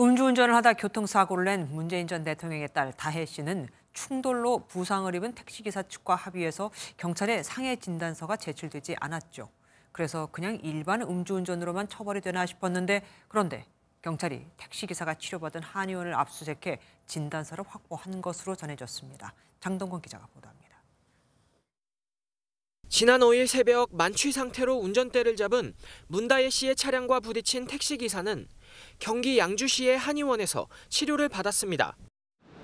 음주운전을 하다 교통사고를 낸 문재인 전 대통령의 딸 다혜 씨는 충돌로 부상을 입은 택시기사 측과 합의해서 경찰에 상해 진단서가 제출되지 않았죠. 그래서 그냥 일반 음주운전으로만 처벌이 되나 싶었는데 그런데 경찰이 택시기사가 치료받은 한의원을 압수색해 진단서를 확보한 것으로 전해졌습니다. 장동건 기자가 보도합니다. 지난 5일 새벽 만취 상태로 운전대를 잡은 문다혜 씨의 차량과 부딪힌 택시기사는 경기 양주시의 한의원에서 치료를 받았습니다.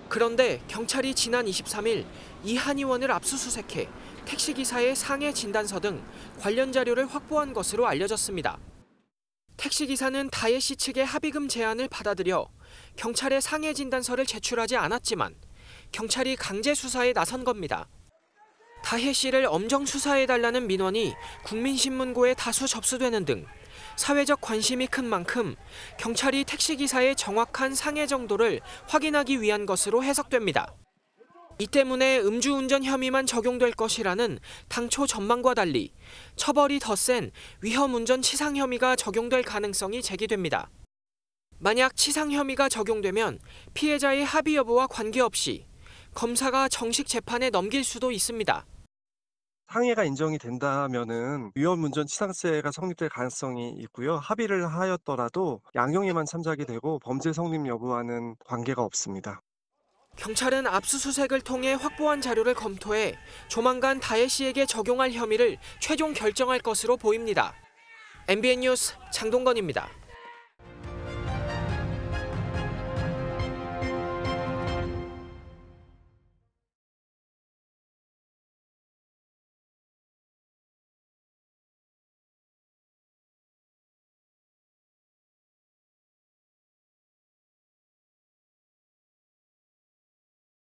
그런데 경찰이 지난 23일 이 한의원을 압수수색해 택시기사의 상해 진단서 등 관련 자료를 확보한 것으로 알려졌습니다. 택시기사는 다혜 씨 측의 합의금 제안을 받아들여 경찰에 상해 진단서를 제출하지 않았지만 경찰이 강제 수사에 나선 겁니다. 다혜 씨를 엄정 수사해달라는 민원이 국민신문고에 다수 접수되는 등 사회적 관심이 큰 만큼 경찰이 택시기사의 정확한 상해 정도를 확인하기 위한 것으로 해석됩니다. 이 때문에 음주운전 혐의만 적용될 것이라는 당초 전망과 달리 처벌이 더 센 위험운전 치상 혐의가 적용될 가능성이 제기됩니다. 만약 치상 혐의가 적용되면 피해자의 합의 여부와 관계없이 검사가 정식 재판에 넘길 수도 있습니다. 상해가 인정이 된다면은 위험운전 치상세가 성립될 가능성이 있고요. 합의를 하였더라도 양형에만 참작이 되고 범죄 성립 여부와는 관계가 없습니다. 경찰은 압수수색을 통해 확보한 자료를 검토해 조만간 다혜 씨에게 적용할 혐의를 최종 결정할 것으로 보입니다. MBN 뉴스 장동건입니다.